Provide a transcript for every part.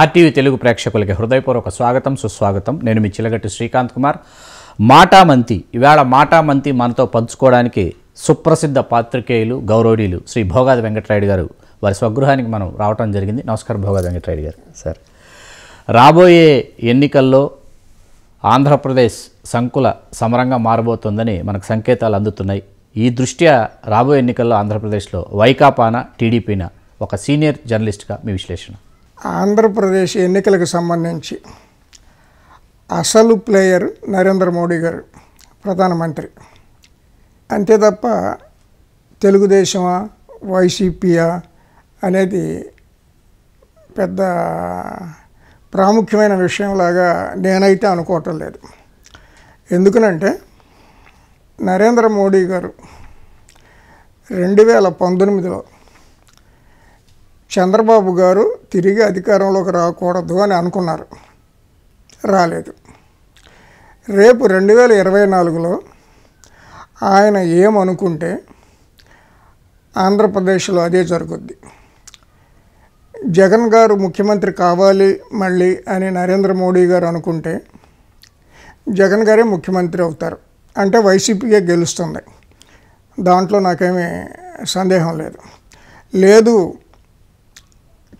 RTV Telugu ప్రేక్షకులకి హృదయపూర్వక స్వాగతం సుస్వాగతం నేను మీ చిలగట్టి శ్రీకాంత్ కుమార్ మాటామంతి ఇవాళ మాటామంతి మనతో పంచుకోవడానికి సుప్రసిద్ధ పాత్రికేయులు గౌరవనీయులు శ్రీ భోగాది వెంకటరాయుడు గారు వారి స్వగృహానికి మనం రావటం జరిగింది నమస్కారం భోగాది వెంకటరాయుడు గారు సార్ రాబోయే ఎన్నికల్లో ఆంధ్రప్రదేశ్ సంకుల సమరంగా మారబోతుందని మనకు సంకేతాలు అందుతున్నాయి ఈ దృష్ట్యా రాబోయే ఎన్నికల్లో ఆంధ్రప్రదేశ్లో వైకాపాన టీడీపీన ఒక సీనియర్ జర్నలిస్ట్గా మీ విశ్లేషణ ఆంధ్రప్రదేశ్ ఎన్నికలకు సంబంధించి అసలు ప్లేయర్ నరేంద్ర మోడీ గారు ప్రధానమంత్రి అంతే తప్ప తెలుగుదేశమా వైసీపీయా అనేది పెద్ద ప్రాముఖ్యమైన విషయంలాగా నేనైతే అనుకోవటం లేదు ఎందుకనంటే నరేంద్ర మోడీ గారు రెండు వేల పంతొమ్మిదిలో చంద్రబాబు గారు తిరిగి అధికారంలోకి రాకూడదు అని అనుకున్నారు రాలేదు రేపు రెండు వేల ఇరవై నాలుగులో ఆయన ఏమనుకుంటే ఆంధ్రప్రదేశ్లో అదే జరుగుద్ది జగన్ గారు ముఖ్యమంత్రి కావాలి మళ్ళీ అని నరేంద్ర మోడీ గారు అనుకుంటే జగన్ గారే ముఖ్యమంత్రి అవుతారు అంటే వైసీపీయే గెలుస్తుంది దాంట్లో నాకేమీ సందేహం లేదు లేదు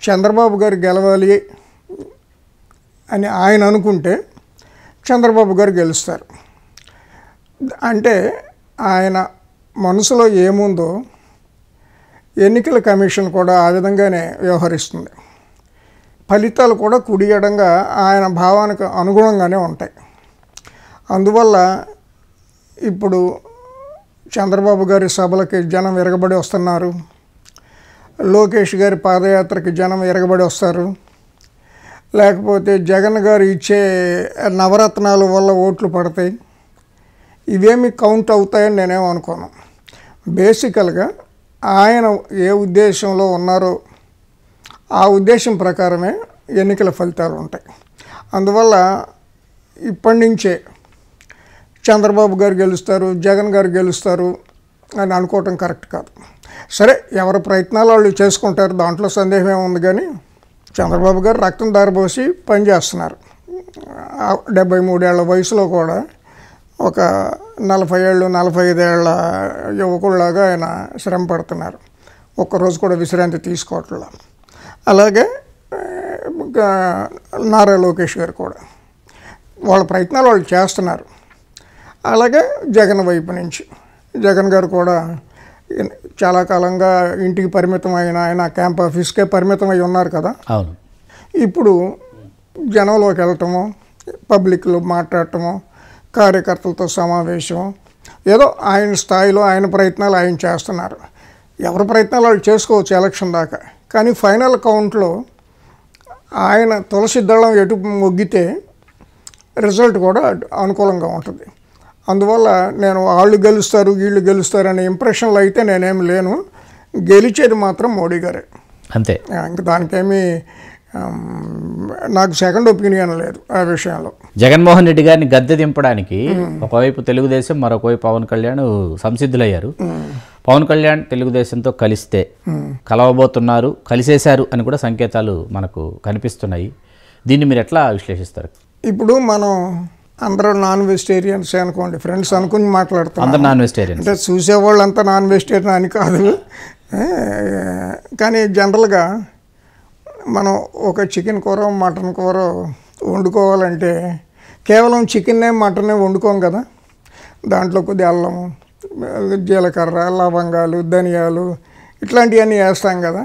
చంద్రబాబు గారు గెలవాలి అని ఆయన అనుకుంటే చంద్రబాబు గారు గెలుస్తారు అంటే ఆయన మనసులో ఏముందో ఎన్నికల కమిషన్ కూడా ఆ విధంగానే వ్యవహరిస్తుంది ఫలితాలు కూడా కుడియడంగా ఆయన భావానికి అనుగుణంగానే ఉంటాయి అందువల్ల ఇప్పుడు చంద్రబాబు గారి సభలకి జనం విరగబడి వస్తున్నారు లోకేష్ గారి పాదయాత్రకి జనం ఎరగబడి వస్తారు లేకపోతే జగన్ గారు ఇచ్చే నవరత్నాల వల్ల ఓట్లు పడతాయి ఇవేమి కౌంట్ అవుతాయని నేనేం అనుకోను బేసికల్గా ఆయన ఏ ఉద్దేశంలో ఉన్నారో ఆ ఉద్దేశం ప్రకారమే ఎన్నికల ఫలితాలు ఉంటాయి అందువల్ల ఇప్పటి నుంచే చంద్రబాబు గారు గెలుస్తారు జగన్ గారు గెలుస్తారు అని అనుకోవటం కరెక్ట్ కాదు సరే ఎవరి ప్రయత్నాలు వాళ్ళు చేసుకుంటారు దాంట్లో సందేహం ఏముంది కానీ చంద్రబాబు గారు రక్తం దారిపోసి పనిచేస్తున్నారు డెబ్బై మూడేళ్ల వయసులో కూడా ఒక నలభై ఏళ్ళు నలభై ఐదేళ్ల యువకుల్లాగా ఆయన శ్రమ పడుతున్నారు ఒక్కరోజు కూడా విశ్రాంతి తీసుకోవట్లా అలాగే నారా లోకేష్ గారు కూడా వాళ్ళ ప్రయత్నాలు వాళ్ళు చేస్తున్నారు అలాగే జగన్ వైపు నుంచి జగన్ గారు కూడా చాలా కాలంగా ఇంటికి పరిమితం అయిన ఆయన క్యాంప్ ఆఫీస్కే పరిమితం అయి ఉన్నారు కదా అవును ఇప్పుడు జనంలోకి వెళ్ళటము పబ్లిక్లో మాట్లాడటము కార్యకర్తలతో సమావేశం ఏదో ఆయన స్థాయిలో ఆయన ప్రయత్నాలు ఆయన చేస్తున్నారు ఎవరి ప్రయత్నాలు వాళ్ళు చేసుకోవచ్చు ఎలక్షన్ దాకా కానీ ఫైనల్ కౌంట్లో ఆయన తులసి దళం ఎటు మొగ్గితే రిజల్ట్ కూడా అనుకూలంగా ఉంటుంది అందువల్ల నేను వాళ్ళు గెలుస్తారు వీళ్ళు గెలుస్తారు అనే ఇంప్రెషన్లో అయితే నేనేమి లేను గెలిచేది మాత్రం మోడీ గారే అంతే ఇంకా దానికేమీ నాకు సెకండ్ ఒపీనియన్ లేదు ఆ విషయంలో జగన్మోహన్ రెడ్డి గారిని గద్దె దింపడానికి ఒకవైపు తెలుగుదేశం మరొకవైపు పవన్ కళ్యాణ్ సంసిద్ధులయ్యారు పవన్ కళ్యాణ్ తెలుగుదేశంతో కలిస్తే కలవబోతున్నారు కలిసేశారు అని కూడా సంకేతాలు మనకు కనిపిస్తున్నాయి దీన్ని మీరు ఎట్లా విశ్లేషిస్తారు ఇప్పుడు మనం అందరూ నాన్ వెజిటేరియన్స్ అనుకోండి ఫ్రెండ్స్ అనుకుని మాట్లాడుతాం నాన్ వెజిటేరియన్ అంటే చూసేవాళ్ళు అంతా నాన్ వెజిటేరియన్ అని కాదు కానీ జనరల్గా మనం ఒక చికెన్ కూర మటన్ కూర వండుకోవాలంటే కేవలం చికెన్నే మటనే వండుకోం కదా దాంట్లో కొద్ది అల్లం జీలకర్ర లవంగాలు ధనియాలు ఇట్లాంటివన్నీ వేస్తాం కదా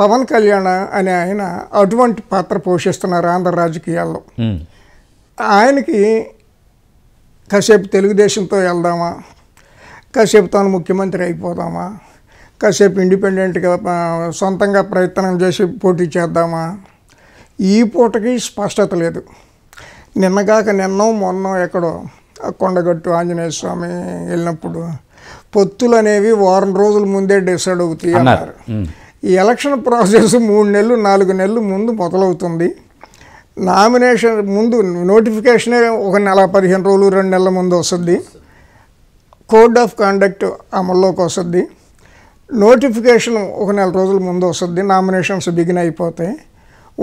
పవన్ కళ్యాణ్ అనే ఆయన అటువంటి పాత్ర పోషిస్తున్నారు ఆంధ్ర రాజకీయాల్లో ఆయనకి కాసేపు తెలుగుదేశంతో వెళ్దామా కాసేపు తాను ముఖ్యమంత్రి అయిపోదామా కాసేపు ఇండిపెండెంట్గా సొంతంగా ప్రయత్నం చేసి పోటీ చేద్దామా ఈ పూటకి స్పష్టత లేదు నిన్నగాక నిన్నో మొన్న ఎక్కడో కొండగట్టు ఆంజనేయ స్వామి వెళ్ళినప్పుడు పొత్తులు అనేవి వారం రోజుల ముందే డిసైడ్ అవుతాయి అన్నారు ఈ ఎలక్షన్ ప్రాసెస్ మూడు నెలలు నాలుగు నెలలు ముందు మొదలవుతుంది నామినేషన్ ముందు నోటిఫికేషనే ఒక నెల పదిహేను రోజులు రెండు నెలల ముందు వస్తుంది కోడ్ ఆఫ్ కాండక్ట్ అమల్లోకి వస్తుంది నోటిఫికేషన్ ఒక నెల రోజుల ముందు వస్తుంది నామినేషన్స్ బిగిన్ అయిపోతాయి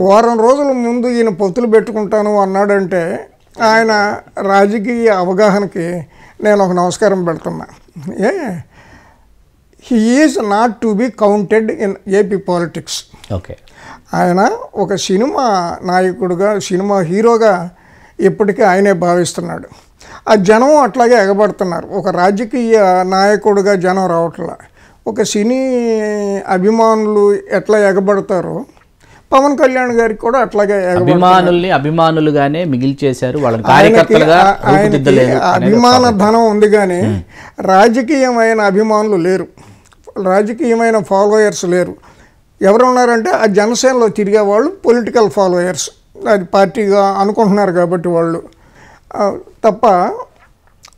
వారం రోజుల ముందు ఈయన పొత్తులు పెట్టుకుంటాను అన్నాడంటే ఆయన రాజకీయ అవగాహనకి నేను ఒక నమస్కారం పెడుతున్నా uh he is not to be counted in AP politics okay ఆయన ఒక సినిమా నాయకుడుగా సినిమా హీరోగా ఇప్పటికీ ఆయనే భావిస్తున్నాడు ఆ జనం అట్లాగే ఎగబడుతున్నారు ఒక రాజకీయ నాయకుడుగా జనం రావట్లా ఒక సినీ అభిమానులు ఎట్లా ఎగబడతారో పవన్ కళ్యాణ్ గారికి కూడా అట్లాగే అభిమానుల్ని అభిమానులుగానే మిగిల్చేశారు వాళ్ళని అభిమాన ధనం ఉంది కానీ రాజకీయమైన అభిమానులు లేరు రాజకీయమైన ఫాలోయర్స్ లేరు ఎవరు ఉన్నారంటే ఆ జనసేనలో తిరిగే వాళ్ళు పొలిటికల్ ఫాలోయర్స్ అది పార్టీగా అనుకుంటున్నారు కాబట్టి వాళ్ళు తప్ప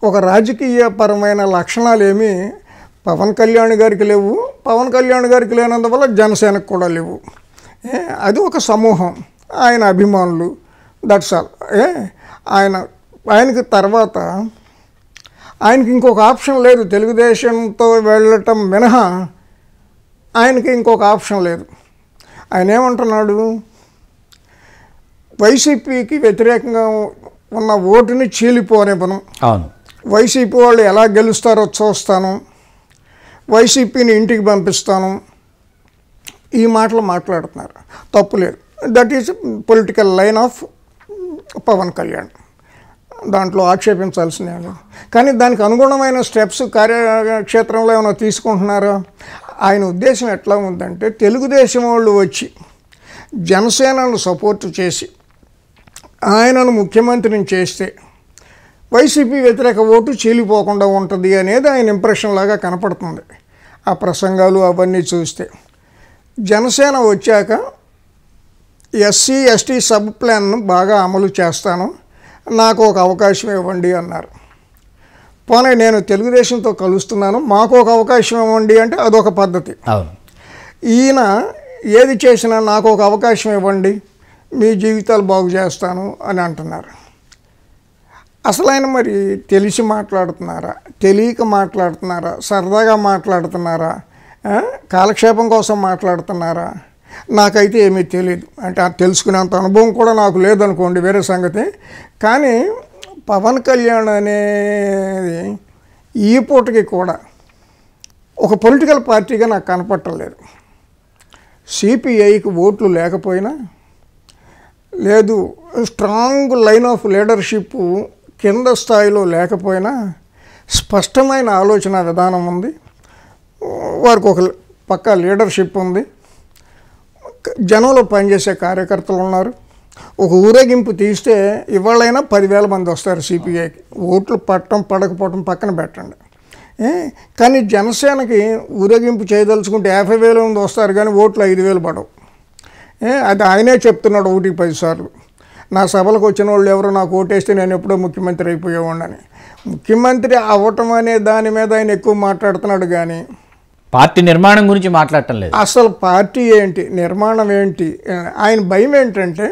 ఒక రాజకీయ పరమైన లక్షణాలు ఏమి పవన్ కళ్యాణ్ గారికి లేవు పవన్ కళ్యాణ్ గారికి లేనందువల్ల జనసేనకు కూడా లేవు అది ఒక సమూహం ఆయన అభిమానులు దట్స్ ఆల్ ఏ ఆయన ఆయనకి తర్వాత ఆయనకి ఇంకొక ఆప్షన్ లేదు తెలుగుదేశంతో వెళ్ళటం మినహా ఆయనకి ఇంకొక ఆప్షన్ లేదు ఆయన ఏమంటున్నాడు వైసీపీకి వ్యతిరేకంగా ఉన్న ఓటుని చీలిపోనివ్వను అవును వైసీపీ వాళ్ళు ఎలా గెలుస్తారో చూస్తాను వైసీపీని ఇంటికి పంపిస్తాను ఈ మాటలు మాట్లాడుతున్నారు తప్పులేదు that is political line of Pawan Kalyan దాంట్లో ఆక్షేపించాల్సిందే కానీ దానికి అనుగుణమైన స్టెప్స్ కార్యక్షేత్రంలో ఏమైనా తీసుకుంటున్నారా ఆయన ఉద్దేశం ఎట్లా ఉందంటే తెలుగుదేశం వాళ్ళు వచ్చి జనసేనను సపోర్టు చేసి ఆయనను ముఖ్యమంత్రిని చేస్తే వైసీపీ వ్యతిరేక ఓటు చీలిపోకుండా ఉంటుంది అనేది ఆయన ఇంప్రెషన్ లాగా కనపడుతుంది ఆ ప్రసంగాలు అవన్నీ చూస్తే జనసేన వచ్చాక ఎస్సీ ఎస్టీ సబ్ ప్లాన్ను బాగా అమలు చేస్తాను నాకు ఒక అవకాశం ఇవ్వండి అన్నారు పోనీ నేను తెలుగుదేశంతో కలుస్తున్నాను మాకు ఒక అవకాశం ఇవ్వండి అంటే అదొక పద్ధతి ఈయన ఏది చేసినా నాకు ఒక అవకాశం ఇవ్వండి మీ జీవితాలు బాగు చేస్తాను అని అంటున్నారు అసలు ఆయన మరి తెలిసి మాట్లాడుతున్నారా తెలియక మాట్లాడుతున్నారా సరదాగా మాట్లాడుతున్నారా కాలక్షేపం కోసం మాట్లాడుతున్నారా నాకైతే ఏమీ తెలియదు అంటే తెలుసుకునేంత అనుభవం కూడా నాకు లేదనుకోండి వేరే సంగతి కానీ పవన్ కళ్యాణ్ అనేది ఈ పూటకి కూడా ఒక పొలిటికల్ పార్టీగా నాకు కనపట్టలేదు సిపిఐకి ఓట్లు లేకపోయినా లేదు స్ట్రాంగ్ లైన్ ఆఫ్ లీడర్షిప్ కింద స్థాయిలో లేకపోయినా స్పష్టమైన ఆలోచన విధానం ఉంది వారికి ఒక పక్కా లీడర్షిప్ ఉంది జనంలో పనిచేసే కార్యకర్తలు ఉన్నారు ఒక ఊరేగింపు తీస్తే ఇవాళైనా పదివేల మంది వస్తారు సిపిఐకి ఓట్లు పట్టడం పడకపోవటం పక్కన పెట్టండి కానీ జనసేనకి ఊరేగింపు చేయదలుచుకుంటే యాభై వేల మంది వస్తారు కానీ ఓట్లు ఐదు వేలు పడవు అది ఆయనే చెప్తున్నాడు పది పదిసార్లు నా సభలకు వచ్చిన వాళ్ళు ఎవరో నాకు ఓటేస్తే నేను ఎప్పుడో ముఖ్యమంత్రి అయిపోయేవాడిని ముఖ్యమంత్రి అవ్వటం అనే దాని మీద ఆయన ఎక్కువ మాట్లాడుతున్నాడు కానీ పార్టీ నిర్మాణం గురించి మాట్లాడటం లేదు అసలు పార్టీ ఏంటి నిర్మాణం ఏంటి ఆయన భయం ఏంటంటే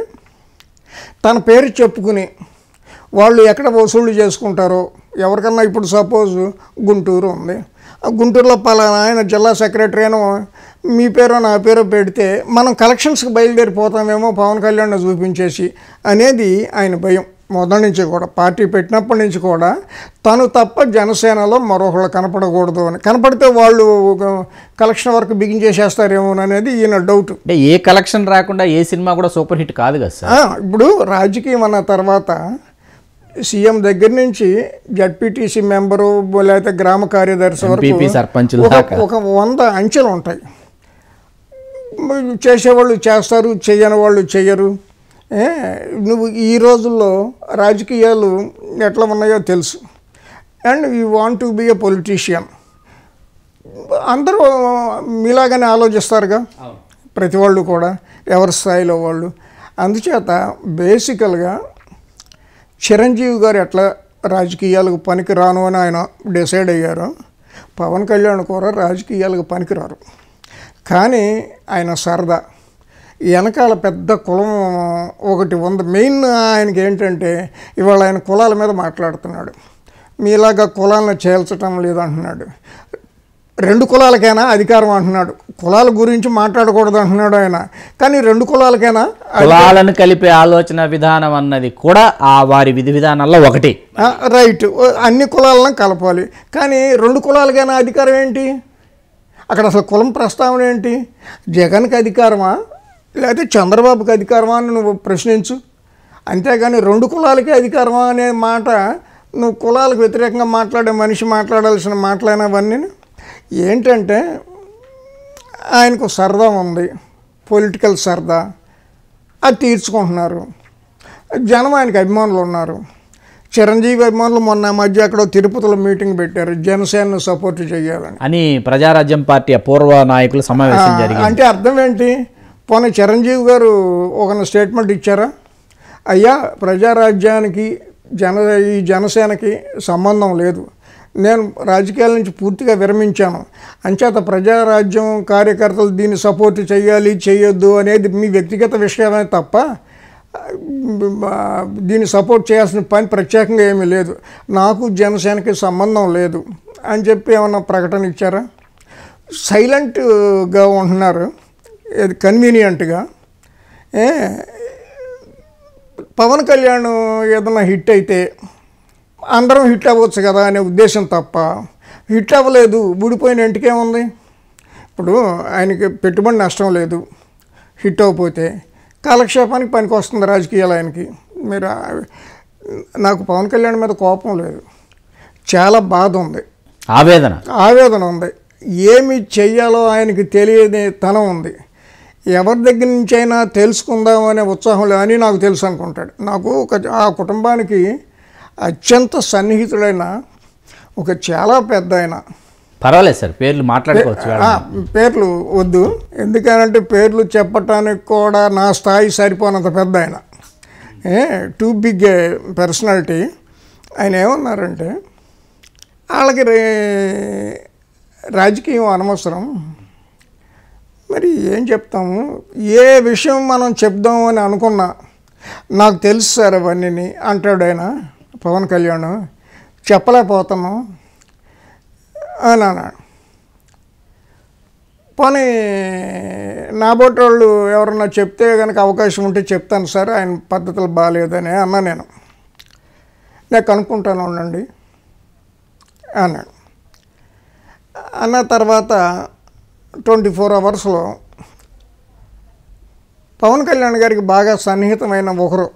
తన పేరు చెప్పుకుని వాళ్ళు ఎక్కడ వసూళ్లు చేసుకుంటారో ఎవరికన్నా ఇప్పుడు సపోజ్ గుంటూరు ఉంది గుంటూరులో పలానా ఆయన జిల్లా సెక్రటరీ అయినా మీ పేరు నా పేరు పెడితే మనం కలెక్షన్స్కి బయలుదేరిపోతామేమో పవన్ కళ్యాణ్ చూపించేసి అనేది ఆయన భయం మొదటి నుంచి కూడా పార్టీ పెట్టినప్పటి నుంచి కూడా తను తప్ప జనసేనలో మరొకళ్ళు కనపడకూడదు అని కనపడితే వాళ్ళు కలెక్షన్ వరకు బిగించేసేస్తారేమో అనేది ఈయన డౌట్ అంటే ఏ కలెక్షన్ రాకుండా ఏ సినిమా కూడా సూపర్ హిట్ కాదు కదా సార్ ఇప్పుడు రాజకీయం అన్న తర్వాత సీఎం దగ్గర నుంచి జడ్పీటీసీ మెంబరు లేకపోతే గ్రామ కార్యదర్శి వరకు సర్పంచ్ ఒక వంద అంచెలు ఉంటాయి చేసేవాళ్ళు చేస్తారు చేయని వాళ్ళు చేయరు నువ్వు ఈ రోజుల్లో రాజకీయాలు ఎట్లా ఉన్నాయో తెలుసు and you want to be a politician అందరూ మీలాగానే ఆలోచిస్తారుగా ప్రతి వాళ్ళు కూడా ఎవరి స్థాయిలో వాళ్ళు అందుచేత బేసికల్గా చిరంజీవి గారు ఎట్లా రాజకీయాలకు పనికి రాను అని ఆయన డిసైడ్ అయ్యారు పవన్ కళ్యాణ్ కూడా రాజకీయాలకు పనికిరారు కానీ ఆయన సరదా వెనకాల పెద్ద కులం ఒకటి ఉంది మెయిన్ ఆయనకి ఏంటంటే ఇవాళ ఆయన కులాల మీద మాట్లాడుతున్నాడు మీలాగా కులాలను చేల్చటం లేదంటున్నాడు రెండు కులాలకైనా అధికారం అంటున్నాడు కులాల గురించి మాట్లాడకూడదు అంటున్నాడు ఆయన కానీ రెండు కులాలకైనా కులాలను కలిపే ఆలోచన విధానం అన్నది కూడా ఆ వారి విధి విధానాల్లో ఒకటి రైట్ అన్ని కులాలను కలపాలి కానీ రెండు కులాలకైనా అధికారం ఏంటి అక్కడ అసలు కులం ప్రస్తావన ఏంటి జగన్కి అధికారమా లేకపోతే చంద్రబాబుకి అధికారమా అని నువ్వు ప్రశ్నించు అంతేగాని రెండు కులాలకే అధికారమా అనే మాట నువ్వు కులాలకు వ్యతిరేకంగా మాట్లాడే మనిషి మాట్లాడాల్సిన మాట్లాడినవన్నీ ఏంటంటే ఆయనకు సరదా ఉంది పొలిటికల్ సరదా అది తీర్చుకుంటున్నారు జనం ఆయనకు అభిమానులు ఉన్నారు చిరంజీవి అభిమానులు మొన్న మధ్య అక్కడ తిరుపతిలో మీటింగ్ పెట్టారు జనసేన సపోర్ట్ చేయాలని అని ప్రజారాజ్యం పార్టీ పూర్వ నాయకులు సమావేశం అంటే అర్థం ఏంటి పోనీ చిరంజీవి గారు ఒక స్టేట్మెంట్ ఇచ్చారా అయ్యా ప్రజారాజ్యానికి జన ఈ జనసేనకి సంబంధం లేదు నేను రాజకీయాల నుంచి పూర్తిగా విరమించాను అంచేత ప్రజారాజ్యం కార్యకర్తలు దీన్ని సపోర్ట్ చేయాలి చేయొద్దు అనేది మీ వ్యక్తిగత విషయమే తప్ప దీన్ని సపోర్ట్ చేయాల్సిన పని ప్రత్యేకంగా ఏమీ లేదు నాకు జనసేనకి సంబంధం లేదు అని చెప్పి ఏమన్నా ప్రకటన ఇచ్చారా సైలెంట్గా ఉంటున్నారు కన్వీనియంట్గా పవన్ కళ్యాణ్ ఏదన్నా హిట్ అయితే అందరం హిట్ అవ్వచ్చు కదా అనే ఉద్దేశం తప్ప హిట్ అవ్వలేదు ఊడిపోయిన ఇంటికేముంది ఇప్పుడు ఆయనకి పెట్టుబడి నష్టం లేదు హిట్ అవ్వకపోతే కాలక్షేపానికి పనికి వస్తుంది రాజకీయాలు ఆయనకి మీరు నాకు పవన్ కళ్యాణ్ మీద కోపం లేదు చాలా బాధ ఉంది ఆవేదన ఆవేదన ఉంది ఏమి చెయ్యాలో ఆయనకి తెలియని తనం ఉంది ఎవరి దగ్గర నుంచి అయినా తెలుసుకుందాం అనే ఉత్సాహం అని నాకు తెలుసు అనుకుంటాడు నాకు ఒక ఆ కుటుంబానికి అత్యంత సన్నిహితుడైన ఒక చాలా పెద్ద ఆయన పర్వాలేదు సార్ పేర్లు మాట్లాడుకోవచ్చు పేర్లు వద్దు ఎందుకంటే పేర్లు చెప్పటానికి కూడా నా స్థాయి సరిపోనంత పెద్ద ఆయన టూ బిగ్ పర్సనాలిటీ ఆయన ఏమన్నారంటే వాళ్ళకి రాజకీయం అనవసరం మరి ఏం చెప్తాము ఏ విషయం మనం చెప్దామని అని అనుకున్నా నాకు తెలుసు సార్ అవన్నీ అంటాడు ఆయన పవన్ కళ్యాణ్ చెప్పలేకపోతాను అని అన్నాడు పోనీ నా బోటి వాళ్ళు ఎవరన్నా చెప్తే కనుక అవకాశం ఉంటే చెప్తాను సార్ ఆయన పద్ధతులు బాగాలేదని అన్నా నేను నేను కనుక్కుంటాను ఉండండి అన్నాడు అన్న తర్వాత ట్వంటీ ఫోర్ అవర్స్లో పవన్ కళ్యాణ్ గారికి బాగా సన్నిహితమైన ఒకరు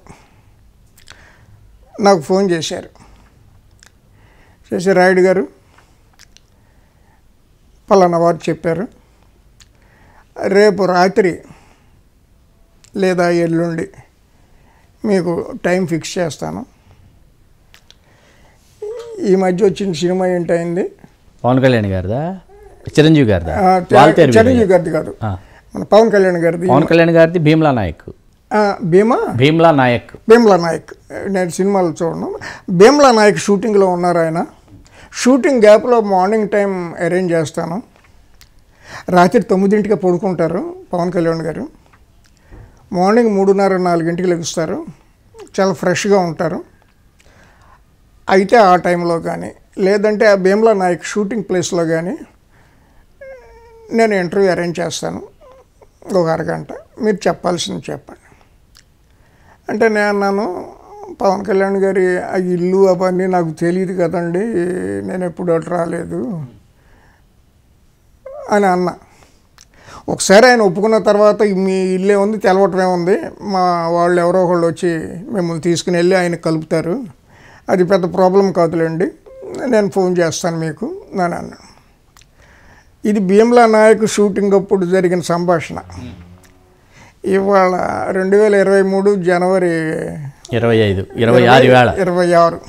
నాకు ఫోన్ చేశారు చేసి రాయుడు గారు పలానా వారు చెప్పారు రేపు రాత్రి లేదా ఎల్లుండి మీకు టైం ఫిక్స్ చేస్తాను ఈ మధ్య వచ్చిన సినిమా ఏంటైంది పవన్ కళ్యాణ్ గారిదా చిరంజీవి గారి చిరంజీవి గారిది కాదు మన పవన్ కళ్యాణ్ గారిది పవన్ కళ్యాణ్ గారిది భీమ్లా నాయక్ భీమా భీమ్లా నాయక్ భీమ్లా నాయక్ నేను సినిమాలు చూడను భీమ్లా నాయక్ షూటింగ్లో ఉన్నారు ఆయన షూటింగ్ గ్యాప్లో మార్నింగ్ టైం అరేంజ్ చేస్తాను రాత్రి తొమ్మిదింటికి పడుకుంటారు పవన్ కళ్యాణ్ గారు మార్నింగ్ మూడున్నర నాలుగింటికి లెగుస్తారు చాలా ఫ్రెష్గా ఉంటారు అయితే ఆ టైంలో కానీ లేదంటే ఆ భీమ్లా నాయక్ షూటింగ్ ప్లేస్లో కానీ నేను ఇంటర్వ్యూ అరేంజ్ చేస్తాను ఒక అరగంట మీరు చెప్పాల్సింది చెప్పండి అంటే నేను అన్నాను పవన్ కళ్యాణ్ గారి ఆ ఇల్లు అవన్నీ నాకు తెలియదు కదండి నేను ఎప్పుడు అటు రాలేదు అని అన్నా ఒకసారి ఆయన ఒప్పుకున్న తర్వాత మీ ఇల్లే ఉంది తెలవటమే ఉంది మా వాళ్ళు ఎవరో ఒకళ్ళు వచ్చి మిమ్మల్ని తీసుకుని వెళ్ళి ఆయన కలుపుతారు అది పెద్ద ప్రాబ్లం కాదులేండి నేను ఫోన్ చేస్తాను మీకు నేను అన్నాను ఇది భీమ్లా నాయక్ షూటింగ్ అప్పుడు జరిగిన సంభాషణ ఇవాళ రెండు వేల ఇరవై మూడు జనవరి ఇరవై ఐదు ఇరవై ఆరు ఇరవై ఆరు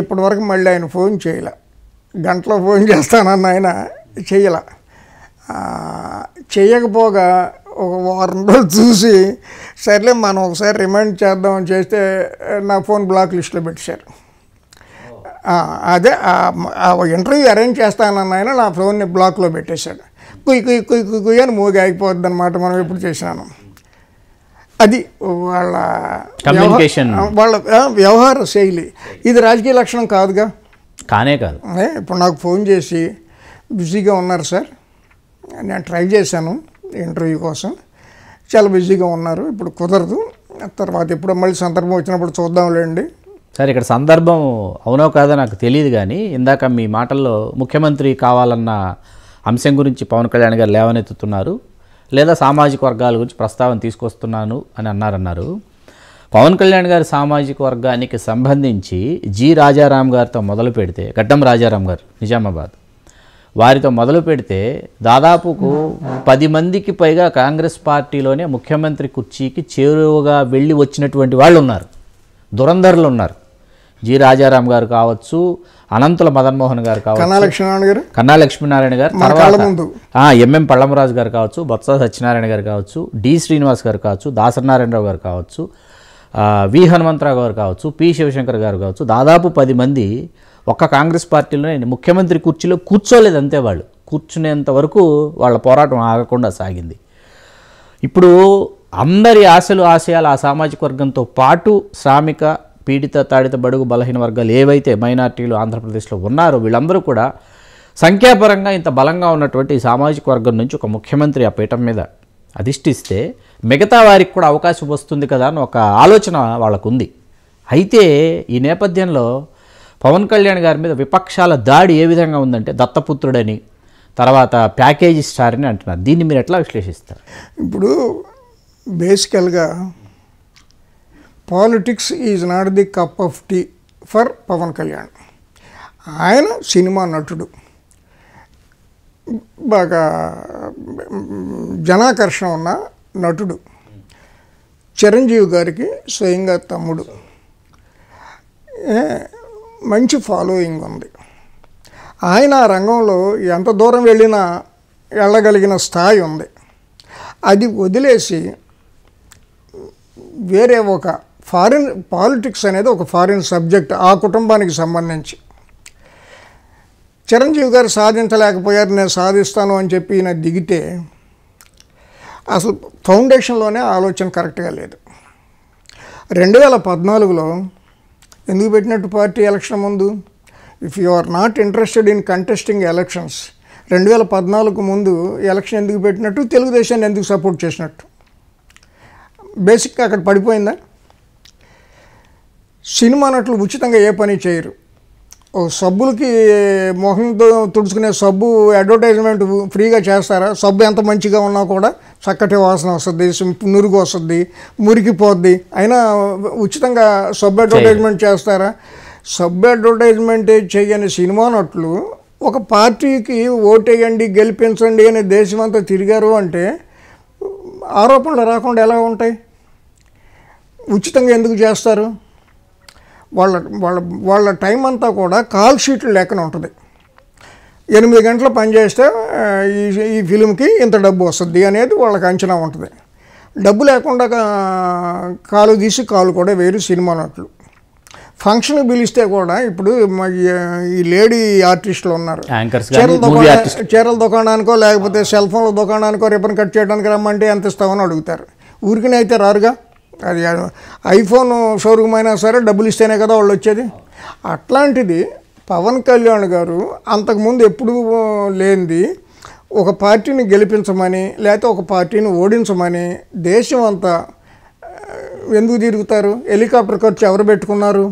ఇప్పటి వరకు మళ్ళీ ఆయన ఫోన్ చేయలే గంటలో ఫోన్ చేస్తానన్న ఆయన చేయలే చేయకపోగా ఒక వారం రోజులు చూసి సర్లే మనం ఒకసారి రిమైండ్ చేద్దామని చేస్తే నా ఫోన్ బ్లాక్ లిస్ట్లో పెట్టేశారు అదే ఇంటర్వ్యూ అరేంజ్ చేస్తానన్న ఆయన నా ఫోన్ని బ్లాక్లో పెట్టేశాడు కుయ్ కుయ్ కుయ్ కుయ్ కుయ్ అని మూగి ఆగిపోద్ది అనమాట మనం ఎప్పుడు చేసినాను అది వాళ్ళ వాళ్ళ వ్యవహార శైలి ఇది రాజకీయ లక్షణం కాదుగా కానే కాదు ఇప్పుడు నాకు ఫోన్ చేసి బిజీగా ఉన్నారు సార్ నేను ట్రై చేశాను ఇంటర్వ్యూ కోసం చాలా బిజీగా ఉన్నారు ఇప్పుడు కుదరదు తర్వాత ఇప్పుడు మళ్ళీ సందర్భం వచ్చినప్పుడు చూద్దాంలేండి సరే ఇక్కడ సందర్భం అవునో కాదో నాకు తెలియదు కానీ ఇందాక మీ మాటల్లో ముఖ్యమంత్రి కావాలన్న అంశం గురించి పవన్ కళ్యాణ్ గారు లేవనెత్తుతున్నారు లేదా సామాజిక వర్గాల గురించి ప్రస్తావన తీసుకొస్తున్నాను అని అన్నారన్నారు పవన్ కళ్యాణ్ గారి సామాజిక వర్గానికి సంబంధించి జి రాజారాం గారితో మొదలు పెడితే గడ్డం రాజారాం గారు నిజామాబాద్ వారితో మొదలు పెడితే దాదాపుకు పది మందికి పైగా కాంగ్రెస్ పార్టీలోనే ముఖ్యమంత్రి కుర్చీకి చేరువగా వెళ్ళి వచ్చినటువంటి వాళ్ళు ఉన్నారు దురంధరులు ఉన్నారు జి రాజారాం గారు కావచ్చు అనంతుల మదన్మోహన్ గారు కావచ్చు కన్నా లక్ష్మీనారాయణ గారు తర్వాత ఎంఎం పళ్ళమరాజు గారు కావచ్చు బొత్స సత్యనారాయణ గారు కావచ్చు డి శ్రీనివాస్ గారు కావచ్చు దాసనారాయణరావు గారు కావచ్చు వి హనుమంతరావు గారు కావచ్చు పి శివశంకర్ గారు కావచ్చు దాదాపు పది మంది ఒక్క కాంగ్రెస్ పార్టీలో ముఖ్యమంత్రి కుర్చీలో కూర్చోలేదు అంతే వాళ్ళు కూర్చునేంత వరకు వాళ్ళ పోరాటం ఆగకుండా సాగింది ఇప్పుడు అందరి ఆశలు ఆశయాలు ఆ సామాజిక వర్గంతో పాటు శ్రామిక పీడిత తాడిత బడుగు బలహీన వర్గాలు ఏవైతే మైనార్టీలు ఆంధ్రప్రదేశ్లో ఉన్నారో వీళ్ళందరూ కూడా సంఖ్యాపరంగా ఇంత బలంగా ఉన్నటువంటి సామాజిక వర్గం నుంచి ఒక ముఖ్యమంత్రి ఆ పీఠం మీద అధిష్ఠిస్తే మిగతా వారికి కూడా అవకాశం వస్తుంది కదా అని ఒక ఆలోచన వాళ్ళకు ఉంది అయితే ఈ నేపథ్యంలో పవన్ కళ్యాణ్ గారి మీద విపక్షాల దాడి ఏ విధంగా ఉందంటే దత్తపుత్రుడని తర్వాత ప్యాకేజీ స్టార్ అని అంటున్నారు దీన్ని మీరు ఎట్లా విశ్లేషిస్తారు ఇప్పుడు బేసికల్గా politics is not the cup of tea for Pawan Kalyan ఆయన సినిమా నటుడు బాగా జనాకర్షణ ఉన్న నటుడు చిరంజీవి గారికి స్వయంగా తమ్ముడు మంచి ఫాలోయింగ్ ఉంది ఆయన ఆ రంగంలో ఎంత దూరం వెళ్ళినా వెళ్ళగలిగిన స్థాయి ఉంది అది వదిలేసి వేరే ఒక ఫారిన్ పాలిటిక్స్ అనేది ఒక ఫారిన్ సబ్జెక్ట్ ఆ కుటుంబానికి సంబంధించి చిరంజీవి గారు సాధించలేకపోయారు నేను సాధిస్తాను అని చెప్పి ఈయన దిగితే అసలు ఫౌండేషన్లోనే ఆలోచన కరెక్ట్గా లేదు రెండు వేల పద్నాలుగులో ఎందుకు పెట్టినట్టు పార్టీ ఎలక్షన్ ముందు if you are not interested in contesting elections రెండు వేల పద్నాలుగు ముందు ఎలక్షన్ ఎందుకు పెట్టినట్టు తెలుగుదేశాన్ని ఎందుకు సపోర్ట్ చేసినట్టు బేసిక్గా అక్కడ పడిపోయిందా సినిమా నటులు ఉచితంగా ఏ పని చేయరు ఓ సబ్బులకి మొహంతో తుడుచుకునే సబ్బు అడ్వర్టైజ్మెంట్ ఫ్రీగా చేస్తారా సబ్బు ఎంత మంచిగా ఉన్నా కూడా చక్కటి వాసన వస్తుంది నురుగు వస్తుంది మురికిపోద్ది అయినా ఉచితంగా సబ్బు అడ్వర్టైజ్మెంట్ చేస్తారా సబ్బు అడ్వర్టైజ్మెంట్ చేయని సినిమా నటులు ఒక పార్టీకి ఓటేయండి గెలిపించండి అని దేశమంతా తిరిగారు అంటే ఆరోపణలు రాకుండా ఎలా ఉంటాయి ఉచితంగా ఎందుకు చేస్తారు వాళ్ళ వాళ్ళ వాళ్ళ టైం అంతా కూడా కాల్ షీట్లు లెక్కన ఉంటుంది ఎనిమిది గంటలు పనిచేస్తే ఈ ఈ ఫిలింకి ఇంత డబ్బు వస్తుంది అనేది వాళ్ళకి అంచనా ఉంటుంది డబ్బు లేకుండా కాలు తీసి కాలు కూడా వేరు సినిమా నట్లు ఫంక్షన్ పిలిస్తే కూడా ఇప్పుడు ఈ లేడీ ఆర్టిస్టులు ఉన్నారు చీరల చీరల దుకాణానికో లేకపోతే సెల్ ఫోన్ల దుకాణానికో రిబ్బన్ కట్ చేయడానికి రమ్మంటే ఎంత ఇస్తామని అడుగుతారు ఊరికినైతే అయితే రారుగా అది ఐఫోన్ షోరూమ్ అయినా సరే డబ్బులు ఇస్తేనే కదా వాళ్ళు వచ్చేది అట్లాంటిది పవన్ కళ్యాణ్ గారు అంతకుముందు ఎప్పుడు లేనిది ఒక పార్టీని గెలిపించమని లేకపోతే ఒక పార్టీని ఓడించమని దేశం అంతా ఎందుకు తిరుగుతారు హెలికాప్టర్ ఖర్చు ఎవరు పెట్టుకున్నారు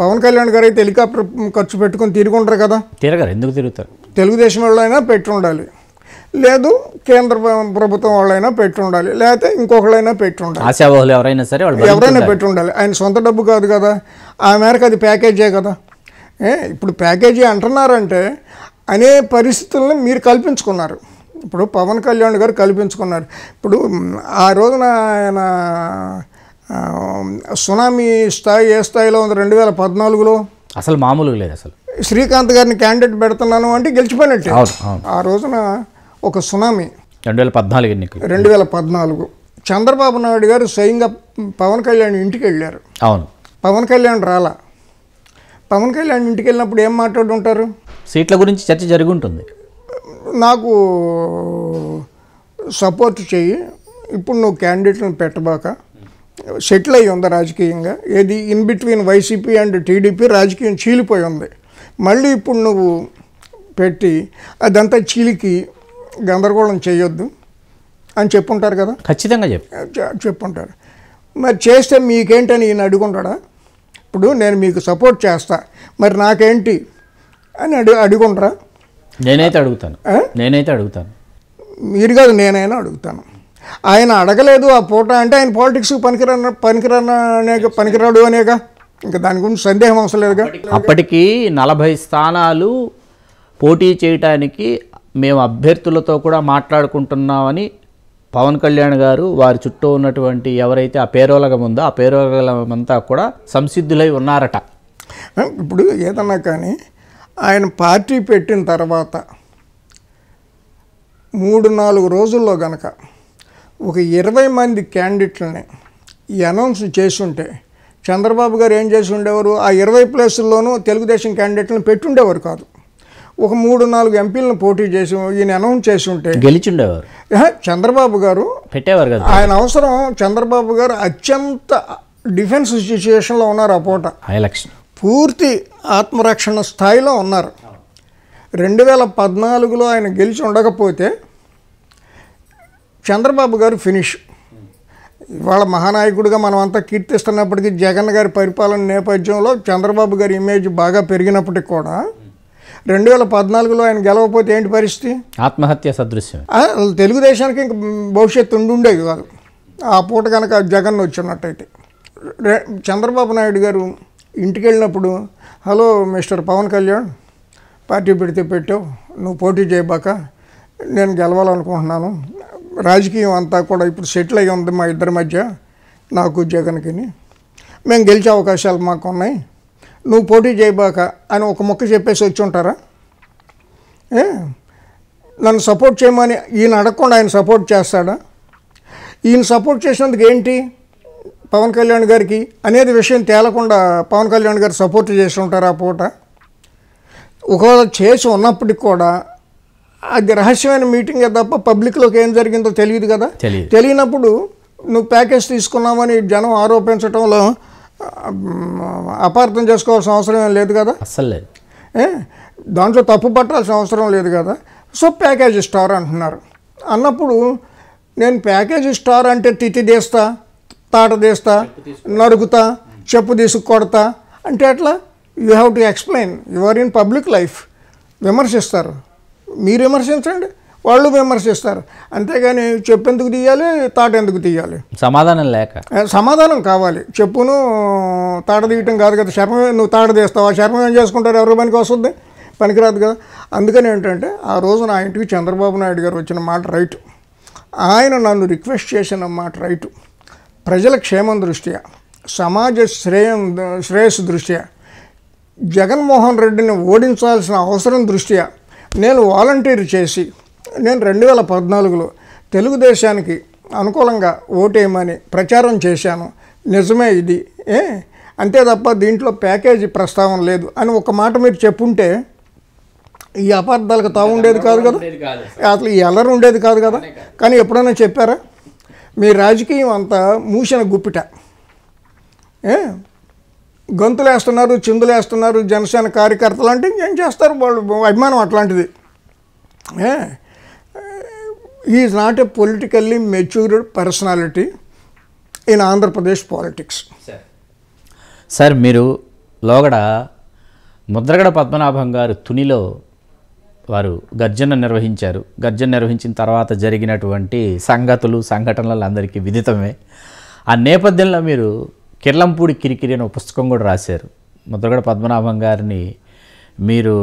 పవన్ కళ్యాణ్ గారు అయితే హెలికాప్టర్ ఖర్చు పెట్టుకుని తిరిగి ఉండరు కదా తిరగరు ఎందుకు తిరుగుతారు తెలుగుదేశం వాళ్ళు అయినా పెట్టి ఉండాలి లేదు కేంద్ర ప్రభుత్వం వాళ్ళైనా పెట్టి ఉండాలి లేకపోతే ఇంకొకళ్ళైనా పెట్టి ఉండాలి ఎవరైనా సరే ఎవరైనా ఉండాలి ఆయన సొంత డబ్బు కాదు కదా ఆ మేరకు అది ప్యాకేజే కదా ఏ ఇప్పుడు ప్యాకేజీ అంటున్నారంటే అనే పరిస్థితులను మీరు కల్పించుకున్నారు ఇప్పుడు పవన్ కళ్యాణ్ గారు కల్పించుకున్నారు ఇప్పుడు ఆ రోజున ఆయన సునామీ స్థాయి ఏ స్థాయిలో ఉంది రెండు వేల పద్నాలుగులో అసలు మామూలుగా లేదు అసలు శ్రీకాంత్ గారిని క్యాండిడేట్ పెడుతున్నాను అంటే గెలిచిపోయినట్టే ఆ రోజున ఒక సునామీ రెండు వేల పద్నాలుగు ఎన్నికలు రెండు వేల పద్నాలుగు చంద్రబాబు నాయుడు గారు స్వయంగా పవన్ కళ్యాణ్ ఇంటికి వెళ్ళారు అవును పవన్ కళ్యాణ్ రాలా పవన్ కళ్యాణ్ ఇంటికి వెళ్ళినప్పుడు ఏం మాట్లాడుంటారు సీట్ల గురించి చర్చ జరిగి ఉంటుంది నాకు సపోర్ట్ చేయి ఇప్పుడు నువ్వు క్యాండిడేట్లను పెట్టబాక సెటిల్ అయ్యి ఉంది రాజకీయంగా ఏది in between YCP and TDP రాజకీయం చీలిపోయి ఉంది మళ్ళీ ఇప్పుడు నువ్వు పెట్టి అదంతా చీలికి గందరగోళం చేయొద్దు అని చెప్పుంటారు కదా ఖచ్చితంగా చెప్పుంటారు మరి చేస్తే మీకేంటని ఈయన అడుగుంటాడా ఇప్పుడు నేను మీకు సపోర్ట్ చేస్తా మరి నాకేంటి అని అడు అడుగుంటారా నేనైతే అడుగుతాను నేనైతే అడుగుతాను మీరు కాదు నేనైనా అడుగుతాను ఆయన అడగలేదు ఆ పూట అంటే ఆయన పాలిటిక్స్ పనికిరన్న అనేక పనికిరాడు అనేగా ఇంకా దాని గురించి సందేహం అవసరం లేదుగా అప్పటికి నలభై స్థానాలు పోటీ చేయటానికి మేము అభ్యర్థులతో కూడా మాట్లాడుకుంటున్నామని పవన్ కళ్యాణ్ గారు వారి చుట్టూ ఉన్నటువంటి ఎవరైతే ఆ పేరోలగం ఉందో ఆ పేరోలగం అంతా కూడా సంసిద్ధులై ఉన్నారట ఇప్పుడు ఏదన్నా కానీ ఆయన పార్టీ పెట్టిన తర్వాత మూడు నాలుగు రోజుల్లో గనక ఒక ఇరవై మంది క్యాండిడేట్లని అనౌన్స్ చేసుంటే చంద్రబాబు గారు ఏం చేసి ఉండేవారు ఆ ఇరవై ప్లేసుల్లోనూ తెలుగుదేశం క్యాండిడేట్లను పెట్టుండేవారు కాదు ఒక మూడు నాలుగు ఎంపీలను పోటీ చేసి ఈయన అనౌన్స్ చేసి ఉంటే గెలిచిండేవారు చంద్రబాబు గారు పెట్టేవారు కదా ఆయన అవసరం చంద్రబాబు గారు అత్యంత డిఫెన్స్ సిచ్యుయేషన్లో ఉన్నారు ఆ పూట పూర్తి ఆత్మరక్షణ స్థాయిలో ఉన్నారు రెండు వేల పద్నాలుగులో ఆయన గెలిచి ఉండకపోతే చంద్రబాబు గారు ఫినిష్ ఇవాళ మహానాయకుడిగా మనం అంతా కీర్తిస్తున్నప్పటికీ జగన్ గారి పరిపాలన నేపథ్యంలో చంద్రబాబు గారి ఇమేజ్ బాగా పెరిగినప్పటికి కూడా రెండు వేల పద్నాలుగులో ఆయన గెలవకపోతే ఏంటి పరిస్థితి ఆత్మహత్య సదృశ్యం తెలుగుదేశానికి ఇంక భవిష్యత్తు ఉండుండేది కాదు ఆ పూట కనుక జగన్ వచ్చినట్టయితే చంద్రబాబు నాయుడు గారు ఇంటికి వెళ్ళినప్పుడు hello mister Pawan Kalyan party పెడితే పెట్టావు నువ్వు పోటీ చేయబాక నేను గెలవాలనుకుంటున్నాను రాజకీయం అంతా కూడా ఇప్పుడు సెటిల్ అయ్యి ఉంది మా ఇద్దరి మధ్య నాకు జగన్కి మేము గెలిచే అవకాశాలు మాకు ఉన్నాయి నువ్వు పోటీ చేయబాక అని ఒక మొక్క చెప్పేసి వచ్చి ఉంటారా ఏ నన్ను సపోర్ట్ చేయమని ఈయన అడగకుండా ఆయన సపోర్ట్ చేస్తాడా ఈయన సపోర్ట్ చేసినందుకు ఏంటి పవన్ కళ్యాణ్ గారికి అనేది విషయం తేలకుండా పవన్ కళ్యాణ్ గారు సపోర్ట్ చేసి ఉంటారా ఆ పూట ఒకవేళ చేసి ఉన్నప్పటికి కూడా అది రహస్యమైన మీటింగ్ తప్ప పబ్లిక్లోకి ఏం జరిగిందో తెలియదు కదా తెలియనప్పుడు నువ్వు ప్యాకేజ్ తీసుకున్నామని జనం ఆరోపించడంలో అపార్థం చేసుకోవాల్సిన అవసరం ఏం లేదు కదా అసలు లేదు దాంట్లో తప్పు పట్టాల్సిన అవసరం లేదు కదా సో ప్యాకేజ్ స్టార్ అంటున్నారు అన్నప్పుడు నేను ప్యాకేజ్ స్టార్ అంటే తితి తీస్తా తాట తీస్తా నరుకుతా చెప్పు తీసుకు కొడతా అంటే అట్లా you have to explain you are in public life విమర్శిస్తారు మీరు విమర్శించండి వాళ్ళు విమర్శిస్తారు అంతేగాని చెప్పెందుకు తీయాలి తాట ఎందుకు తీయాలి సమాధానం లేక సమాధానం కావాలి చెప్పును తాట తీయటం కాదు కదా శర్మ నువ్వు తాట తీస్తావు ఆ శర్మ ఏం చేసుకుంటారు ఎవరు పనికి వస్తుంది పనికిరాదు కదా అందుకని ఏంటంటే ఆ రోజు నా ఇంటికి చంద్రబాబు నాయుడు గారు వచ్చిన మాట రైట్ ఆయన నన్ను రిక్వెస్ట్ చేసిన మాట రైట్ ప్రజల క్షేమం దృష్ట్యా సమాజ శ్రేయం శ్రేయస్సు దృష్ట్యా జగన్మోహన్ రెడ్డిని ఓడించాల్సిన అవసరం దృష్ట్యా నేను వాలంటీర్ చేసి నేను రెండు వేల పద్నాలుగులో తెలుగుదేశానికి అనుకూలంగా ఓటేయమని ప్రచారం చేశాను నిజమే ఇది ఏ అంతే తప్ప దీంట్లో ప్యాకేజీ ప్రస్తావన లేదు అని ఒక మాట మీరు చెప్పుంటే ఈ అపార్థాలకు తావు ఉండేది కాదు కదా అసలు ఈ అల్లరి ఉండేది కాదు కదా కానీ ఎప్పుడైనా చెప్పారా మీ రాజకీయం అంతా మూసిన గుప్పిట ఏ గొంతులేస్తున్నారు చిందులేస్తున్నారు జనసేన కార్యకర్తలు అంటే ఏం చేస్తారు వాళ్ళు అభిమానం అట్లాంటిది ఏ is not a politically matured personality in Andhra Pradesh politics sir మీరు లోగడ ముద్రగడ పద్మనాభం గారు తునిలో వారు గర్జన నిర్వహించారు గర్జన నిర్వహించిన తర్వాత జరిగినటువంటి సంగతులు సంఘటనలు అందరికీ విదితమే ఆ నేపథ్యంలో మీరు కిర్లంపూడి కిరికిరి అనే పుస్తకం కూడా రాశారు ముద్రగడ పద్మనాభం గారిని మీరు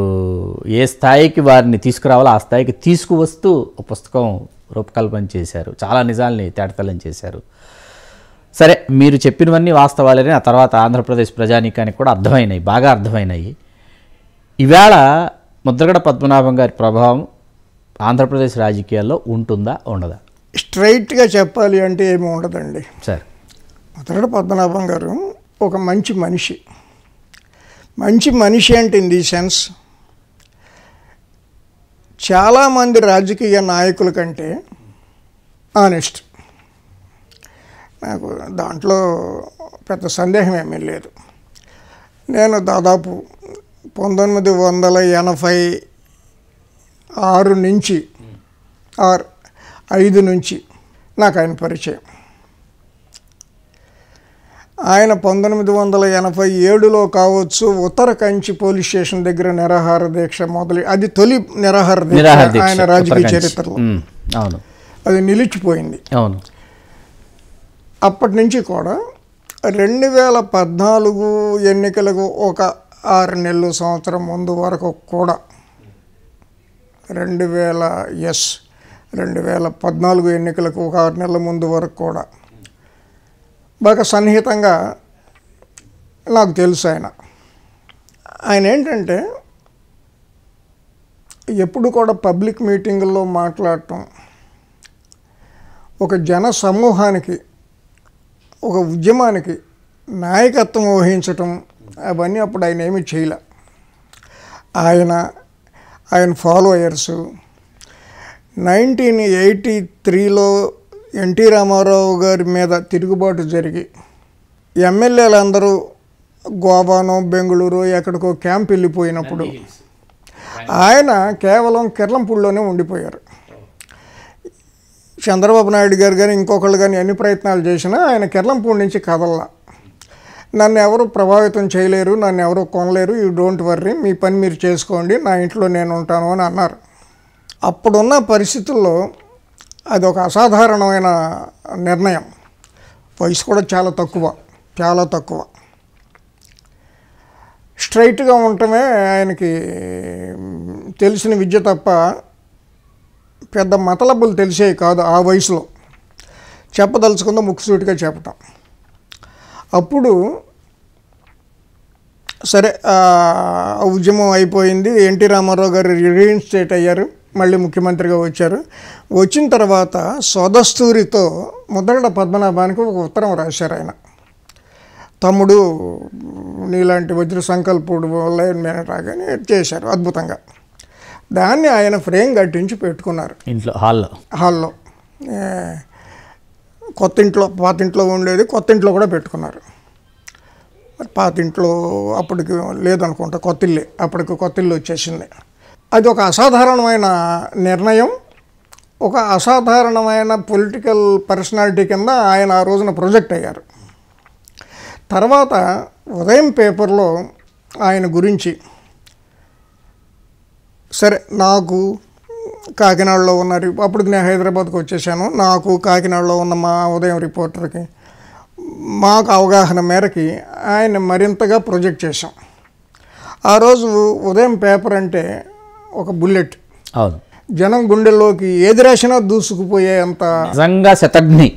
ఏ స్థాయికి వారిని తీసుకురావాలో ఆ స్థాయికి తీసుకువస్తూ ఒక పుస్తకం రూపకల్పన చేశారు చాలా నిజాల్ని తేటతలం చేశారు సరే మీరు చెప్పినవన్నీ వాస్తవాలని ఆ తర్వాత ఆంధ్రప్రదేశ్ ప్రజానీకానికి కూడా అర్థమైనాయి బాగా అర్థమైనాయి ఈవేళ ముద్రగడ పద్మనాభం గారి ప్రభావం ఆంధ్రప్రదేశ్ రాజకీయాల్లో ఉంటుందా ఉండదా స్ట్రైట్గా చెప్పాలి అంటే ఏమి ఉండదండి సార్ ముద్రగడ పద్మనాభం గారు ఒక మంచి మనిషి మంచి మనిషి అంటే ఇన్ ది సెన్స్ చాలామంది రాజకీయ నాయకుల కంటే ఆనెస్ట్ నాకు దాంట్లో పెద్ద సందేహం ఏమీ లేదు నేను దాదాపు పంతొమ్మిది వందల ఎనభై ఆరు నుంచి ఆరు ఐదు నుంచి నాకు ఆయన పరిచయం ఆయన పంతొమ్మిది వందల ఎనభై ఏడులో కావచ్చు ఉత్తర కంచి పోలీస్ స్టేషన్ దగ్గర నిరాహార దీక్ష మొదలు అది తొలి నిరాహార దీక్ష ఆయన రాజకీయ చరిత్రలో అవును అది నిలిచిపోయింది అవును అప్పటి నుంచి కూడా రెండు వేల పద్నాలుగు ఎన్నికలకు ఒక ఆరు నెలలు సంవత్సరం ముందు వరకు కూడా రెండు వేల ఎస్ రెండు వేల పద్నాలుగు ఎన్నికలకు ఒక ఆరు నెలల ముందు వరకు కూడా బాగా సన్నిహితంగా నాకు తెలుసు ఆయన ఆయన ఏంటంటే ఎప్పుడు కూడా పబ్లిక్ మీటింగుల్లో మాట్లాడటం ఒక జన సమూహానికి ఒక ఉద్యమానికి నాయకత్వం వహించటం అవన్నీ అప్పుడు ఆయన ఏమీ చేయలే ఆయన ఆయన ఫాలోయర్సు నైన్టీన్ ఎయిటీ త్రీలో ఎన్టీ రామారావు గారి మీద తిరుగుబాటు జరిగి ఎమ్మెల్యేలందరూ గోవానో బెంగళూరు ఎక్కడికో క్యాంప్ వెళ్ళిపోయినప్పుడు ఆయన కేవలం కిర్లంపూడిలోనే ఉండిపోయారు చంద్రబాబు నాయుడు గారు కానీ ఇంకొకళ్ళు కానీ ఎన్ని ప్రయత్నాలు చేసినా ఆయన కిర్లంపూడి నుంచి కదల్లా నన్ను ఎవరు ప్రభావితం చేయలేరు నన్ను ఎవరు కొనలేరు యూ డోంట్ వర్రీ మీ పని మీరు చేసుకోండి నా ఇంట్లో నేను ఉంటాను అని అన్నారు అప్పుడున్న పరిస్థితుల్లో అది ఒక అసాధారణమైన నిర్ణయం వయసు కూడా చాలా తక్కువ చాలా తక్కువ స్ట్రైట్గా ఉండటమే ఆయనకి తెలిసిన విద్య తప్ప పెద్ద మతలబ్బులు తెలిసేవి కాదు ఆ వయసులో చెప్పదలుచుకుందా ముక్కుసూటిగా చెప్పటం అప్పుడు సరే ఉద్యమం అయిపోయింది ఎన్టీ రామారావు గారు రీఇన్స్టేట్ అయ్యారు మళ్ళీ ముఖ్యమంత్రిగా వచ్చారు వచ్చిన తర్వాత సోదస్తూరితో మొదట పద్మనాభానికి ఒక ఉత్తరం రాశారు ఆయన తమ్ముడు నీలాంటి వజ్ర సంకల్పుడు లైన్ నేను రాగానే చేశారు అద్భుతంగా దాన్ని ఆయన ఫ్రేమ్ కట్టించి పెట్టుకున్నారు ఇంట్లో హాల్లో హాల్లో కొత్త ఇంట్లో పాత ఇంట్లో ఉండేది కొత్త ఇంట్లో కూడా పెట్టుకున్నారు పాత ఇంట్లో అప్పటికి లేదనుకుంటా కొత్త ఇల్లే అప్పటికి కొత్త ఇల్లు వచ్చేసింది అది ఒక అసాధారణమైన నిర్ణయం ఒక అసాధారణమైన పొలిటికల్ పర్సనాలిటీ కింద ఆయన ఆ రోజున ప్రొజెక్ట్ అయ్యారు తర్వాత ఉదయం పేపర్లో ఆయన గురించి సరే నాకు కాకినాడలో ఉన్న రి అప్పుడు నేను హైదరాబాద్కి వచ్చేసాను నాకు కాకినాడలో ఉన్న మా ఉదయం రిపోర్టర్కి మాకు అవగాహన మేరకి ఆయన మరింతగా ప్రొజెక్ట్ చేశాం ఆ రోజు ఉదయం పేపర్ అంటే ఒక బుల్లెట్ అవును జనం గుండెల్లోకి ఏది రాసినా దూసుకుపోయే అంత నిజంగా శతగ్ని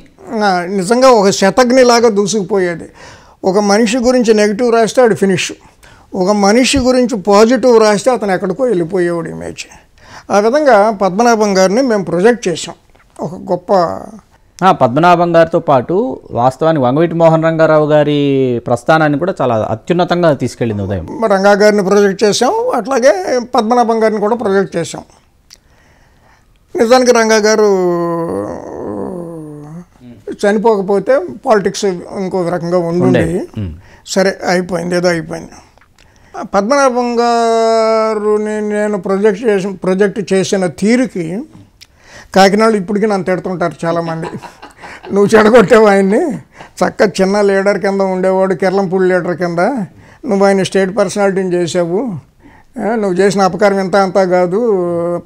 నిజంగా ఒక శతగ్ని లాగా దూసుకుపోయేది ఒక మనిషి గురించి నెగిటివ్ రాస్తే అది ఫినిష్ ఒక మనిషి గురించి పాజిటివ్ రాస్తే అతను ఎక్కడికో వెళ్ళిపోయేవాడు ఇమేజ్ ఆ విధంగా పద్మనాభం గారిని మేము ప్రొజెక్ట్ చేసాం ఒక గొప్ప పద్మనాభం గారితో పాటు వాస్తవానికి వంగవీటి మోహన్ రంగారావు గారి ప్రస్థానాన్ని కూడా చాలా అత్యున్నతంగా తీసుకెళ్ళింది ఉదయం రంగా గారిని ప్రొజెక్ట్ చేశాం అట్లాగే పద్మనాభం గారిని కూడా ప్రొజెక్ట్ చేశాం నిజానికి రంగా గారు చనిపోకపోతే పాలిటిక్స్ ఇంకో రకంగా ఉండి సరే అయిపోయింది ఏదో అయిపోయింది పద్మనాభం గారుని నేను ప్రొజెక్ట్ చేసిన ప్రొజెక్ట్ చేసిన తీరుకి కాకినాడలో ఇప్పటికీ నన్ను తిడుతుంటారు చాలామంది నువ్వు చెడగొట్టావు ఆయన్ని చక్క చిన్న లీడర్ కింద ఉండేవాడు కిర్లంపూడి లీడర్ కింద నువ్వు ఆయన స్టేట్ పర్సనాలిటీని చేసావు నువ్వు చేసిన అపకారం ఎంత అంతా కాదు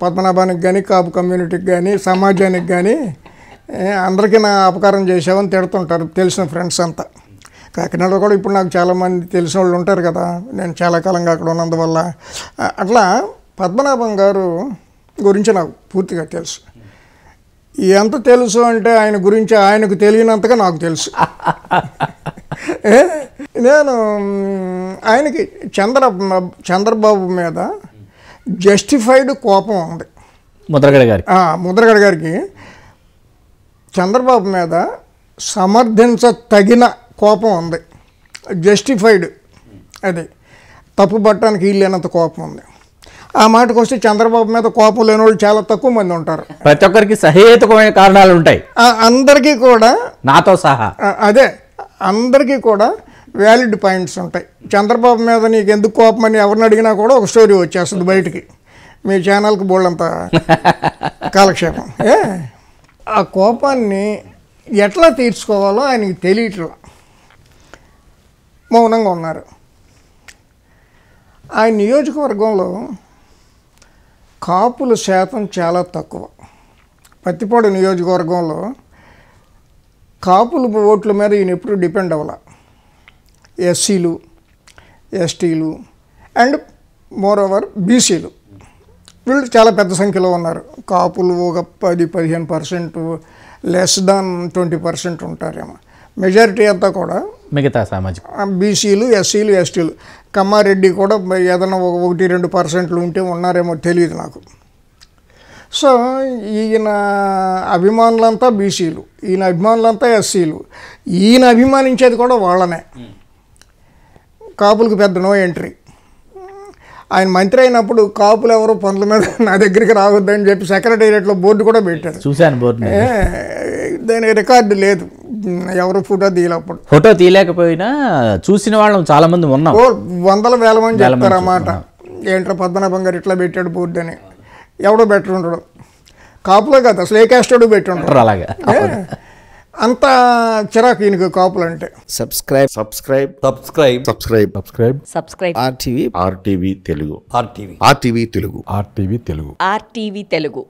పద్మనాభానికి కానీ కాపు కమ్యూనిటీకి కానీ సమాజానికి కానీ అందరికీ నా అపకారం చేసావని తిడుతుంటారు తెలిసిన ఫ్రెండ్స్ అంతా కాకినాడ కూడా ఇప్పుడు నాకు చాలామంది తెలిసిన వాళ్ళు ఉంటారు కదా నేను చాలా కాలంగా అక్కడ ఉన్నందువల్ల అట్లా పద్మనాభం గారు గురించి నాకు పూర్తిగా తెలుసు ఎంత తెలుసు అంటే ఆయన గురించి ఆయనకు తెలియనంతగా నాకు తెలుసు నేను ఆయనకి చంద్ర చంద్రబాబు మీద జస్టిఫైడ్ కోపం ఉంది ముద్రగడ గారి ముద్రగడ గారికి చంద్రబాబు మీద సమర్థించ తగిన కోపం ఉంది జస్టిఫైడ్ అది తప్పు పట్టడానికి వీళ్ళేనంత కోపం ఉంది ఆ మాటకు వస్తే చంద్రబాబు మీద కోపం లేని వాళ్ళు చాలా తక్కువ మంది ఉంటారు ప్రతి ఒక్కరికి సహేతుకమైన కారణాలు ఉంటాయి అందరికీ కూడా నాతో సహా అదే అందరికీ కూడా వ్యాలిడ్ పాయింట్స్ ఉంటాయి చంద్రబాబు మీద నీకు ఎందుకు కోపం అని ఎవరిని అడిగినా కూడా ఒక స్టోరీ వచ్చేస్తుంది బయటికి మీ ఛానల్కి బోళ్ళంత కాలక్షేపం ఏ ఆ కోపాన్ని ఎట్లా తీర్చుకోవాలో ఆయనకి తెలియట్లా మౌనంగా ఉన్నారు ఆయన నియోజకవర్గంలో కాపుల శాతం చాలా తక్కువ పత్తిపాడు నియోజకవర్గంలో కాపుల ఓట్ల మీద ఈయన ఎప్పుడు డిపెండ్ అవ్వాల ఎస్సీలు ఎస్టీలు అండ్ మోర్ ఓవర్ బీసీలు వీళ్ళు చాలా పెద్ద సంఖ్యలో ఉన్నారు కాపులు ఒక పది పదిహేను percent less than twenty percent ఉంటారేమో మెజారిటీ అంతా కూడా మిగతా సామాజిక బీసీలు ఎస్సీలు ఎస్టీలు కమ్మారెడ్డి కూడా ఏదైనా ఒకటి రెండు పర్సెంట్లు ఉంటే ఉన్నారేమో తెలియదు నాకు సో ఈయన అభిమానులంతా బీసీలు ఈయన అభిమానులంతా ఎస్సీలు ఈయన అభిమానించేది కూడా వాళ్ళనే కాపులకు పెద్ద నో ఎంట్రీ ఆయన మంత్రి అయినప్పుడు కాపులు ఎవరు పనుల మీద నా దగ్గరికి రావద్దని చెప్పి సెక్రటేరియట్లో బోర్డు కూడా పెట్టారు చూశాను బోర్డు దానికి రికార్డు లేదు ఎవరు ఫోటో తీయలేకపోవడం ఫోటో తీయలేకపోయినా చూసిన వాళ్ళం చాలా మంది ఉన్నాం వందల వేల మంది అన్నమాట ఏంట్రా పద్మనాభం గారు ఇట్లా పెట్టాడు బోర్డు అని ఎవడో బెటర్ ఉండడు కాపులో కాదు అసలు ఏ క్యాస్టోడు పెట్టి ఉంటారు అలాగే అంత చిరాకు ఈయనకు కాపులు అంటే subscribe subscribe subscribe subscribe subscribe subscribe RTV RTV Telugu RTV RTV Telugu RTV Telugu RTV Telugu